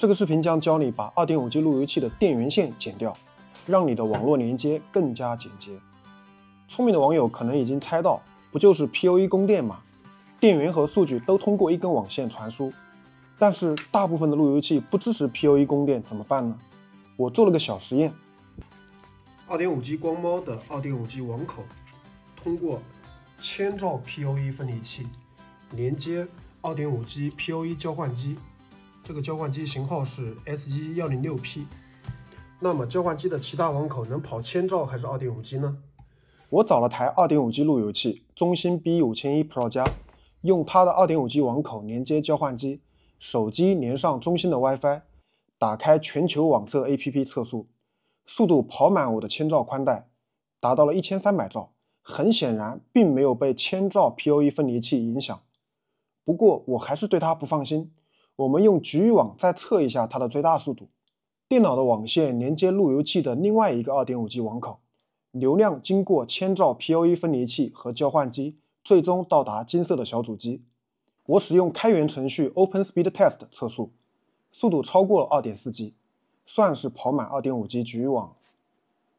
这个视频将教你把 2.5G 路由器的电源线剪掉，让你的网络连接更加简洁。聪明的网友可能已经猜到，不就是 POE 供电吗？电源和数据都通过一根网线传输。但是大部分的路由器不支持 POE 供电，怎么办呢？我做了个小实验：2.5G 光猫的 2.5G 网口，通过千兆 POE 分离器连接 2.5G POE 交换机。这个交换机型号是 S 一幺零六 P，那么交换机的其他网口能跑千兆还是二点五 G 呢？我找了台二点五 G 路由器，中兴 B 五千一 Pro 加，用它的二点五 G 网口连接交换机，手机连上中兴的 WiFi，打开全球网测 A P P 测速，速度跑满我的千兆宽带，达到了一千三百兆，很显然并没有被千兆 P O E 分离器影响。不过我还是对它不放心。我们用局域网再测一下它的最大速度。电脑的网线连接路由器的另外一个 2.5G 网口，流量经过千兆 POE 分离器和交换机，最终到达金色的小组机。我使用开源程序 Open Speed Test 测速，速度超过了 2.4G，算是跑满 2.5G 局域网。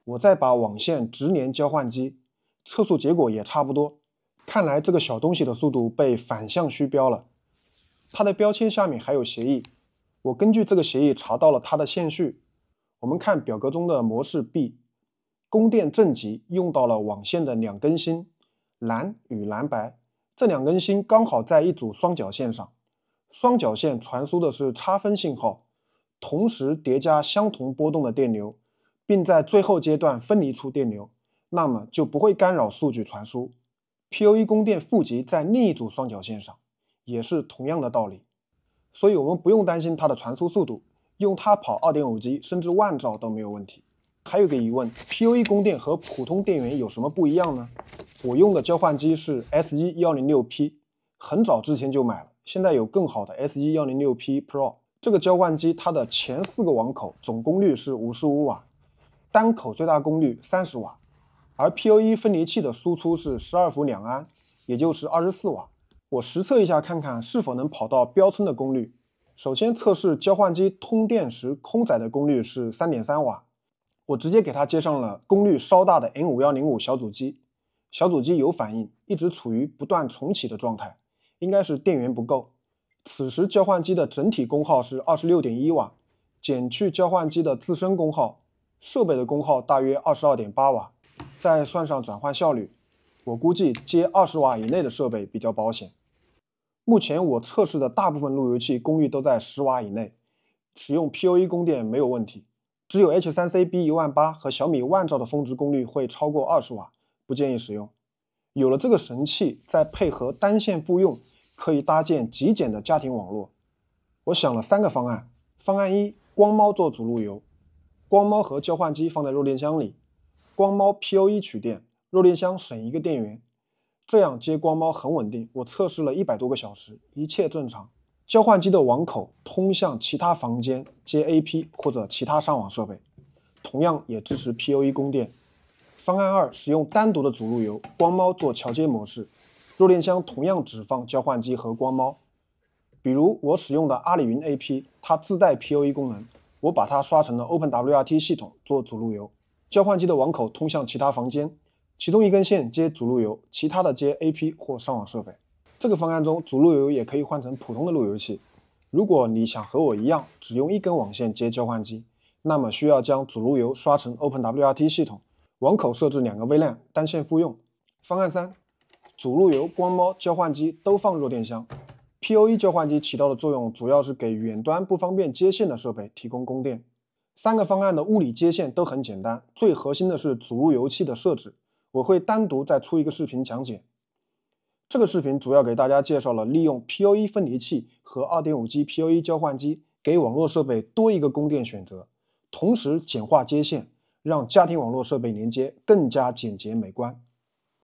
我再把网线直连交换机，测速结果也差不多。看来这个小东西的速度被反向虚标了。它的标签下面还有协议，我根据这个协议查到了它的线序。我们看表格中的模式 B，供电正极用到了网线的两根芯，蓝与蓝白这两根芯刚好在一组双绞线上。双绞线传输的是差分信号，同时叠加相同波动的电流，并在最后阶段分离出电流，那么就不会干扰数据传输。POE 供电负极在另一组双绞线上。也是同样的道理，所以我们不用担心它的传输速度，用它跑二点五 G 甚至万兆都没有问题。还有个疑问，POE 供电和普通电源有什么不一样呢？我用的交换机是 S E 幺零六 P，很早之前就买了，现在有更好的 S E 幺零六 P Pro。这个交换机它的前四个网口总功率是五十五瓦，单口最大功率三十瓦，而 POE 分离器的输出是十二伏两安，也就是二十四瓦。我实测一下，看看是否能跑到标称的功率。首先测试交换机通电时空载的功率是三点三瓦，我直接给它接上了功率稍大的 N 五幺零五小组机，小组机有反应，一直处于不断重启的状态，应该是电源不够。此时交换机的整体功耗是二十六点一瓦，减去交换机的自身功耗，设备的功耗大约二十二点八瓦，再算上转换效率，我估计接二十瓦以内的设备比较保险。目前我测试的大部分路由器功率都在十瓦以内，使用 POE 供电没有问题。只有 H3CB 一万八和小米万兆的峰值功率会超过二十瓦，不建议使用。有了这个神器，再配合单线复用，可以搭建极简的家庭网络。我想了三个方案：方案一，光猫做主路由，光猫和交换机放在弱电箱里，光猫 POE 取电，弱电箱省一个电源。这样接光猫很稳定，我测试了一百多个小时，一切正常。交换机的网口通向其他房间接 AP 或者其他上网设备，同样也支持 POE 供电。方案二，使用单独的主路由光猫做桥接模式，弱电箱同样只放交换机和光猫。比如我使用的阿里云 AP，它自带 POE 功能，我把它刷成了 OpenWRT 系统做主路由，交换机的网口通向其他房间。其中一根线接主路由，其他的接 AP 或上网设备。这个方案中，主路由也可以换成普通的路由器。如果你想和我一样，只用一根网线接交换机，那么需要将主路由刷成 OpenWRT 系统，网口设置两个 VLAN，单线复用。方案三，主路由、光猫、交换机都放弱电箱，POE 交换机起到的作用主要是给远端不方便接线的设备提供供电。三个方案的物理接线都很简单，最核心的是主路由器的设置。我会单独再出一个视频讲解。这个视频主要给大家介绍了利用 POE 分离器和二点五 G POE 交换机给网络设备多一个供电选择，同时简化接线，让家庭网络设备连接更加简洁美观。